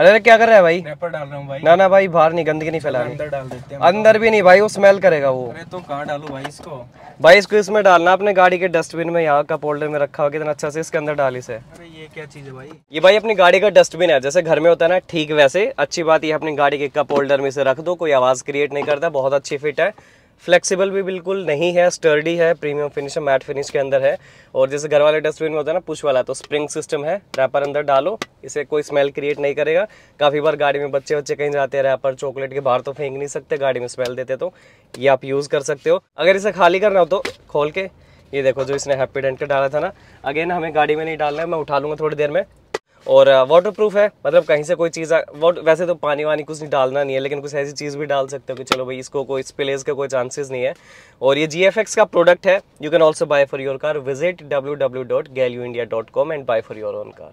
अरे क्या कर रहा है भाई रैपर डाल रहा हूँ भाई ना ना भाई बाहर नहीं गंदगी नहीं फैला अंदर डाल देते हैं अंदर भी नहीं भाई वो स्मेल करेगा वो अरे तो कहाँ डालू भाई इसको भाई इसको इसमें डालना अपने गाड़ी के डस्टबिन में यहाँ का पोल्डर में रखा होगा कितना अच्छा से इसके अंदर डाल इसे अरे ये क्या चीज है भाई ये भाई अपनी गाड़ी का डस्टबिन है जैसे घर में होता है ना ठीक वैसे अच्छी बात ये अपनी गाड़ी के कप होल्डर में इसे रख दो कोई आवाज क्रिएट नहीं करता बहुत अच्छी फिट है फ्लेक्सिबल भी बिल्कुल नहीं है स्टर्डी है प्रीमियम फिनिश है मैट फिनिश के अंदर है और जैसे घर वाले डस्टबिन में होता है ना पुश वाला तो स्प्रिंग सिस्टम है रैपर अंदर डालो इसे कोई स्मेल क्रिएट नहीं करेगा काफ़ी बार गाड़ी में बच्चे बच्चे कहीं जाते हैं रैपर चॉकलेट के बाहर तो फेंक नहीं सकते गाड़ी में स्मेल देते तो ये आप यूज़ कर सकते हो अगर इसे खाली करना हो तो खोल के ये देखो जो इसने हैप्पी डेंट का डाला था ना अगेन हमें गाड़ी में नहीं डालना है मैं उठा लूँगा थोड़ी देर में और वाटर प्रूफ है मतलब कहीं से कोई चीज़ वैसे तो पानी वानी कुछ नहीं डालना नहीं है लेकिन कुछ ऐसी चीज़ भी डाल सकते हो कि चलो भाई इसको कोई स्पिलेज का कोई चांसेस नहीं है और ये जी का प्रोडक्ट है you can also buy for your car visit W and buy for your own car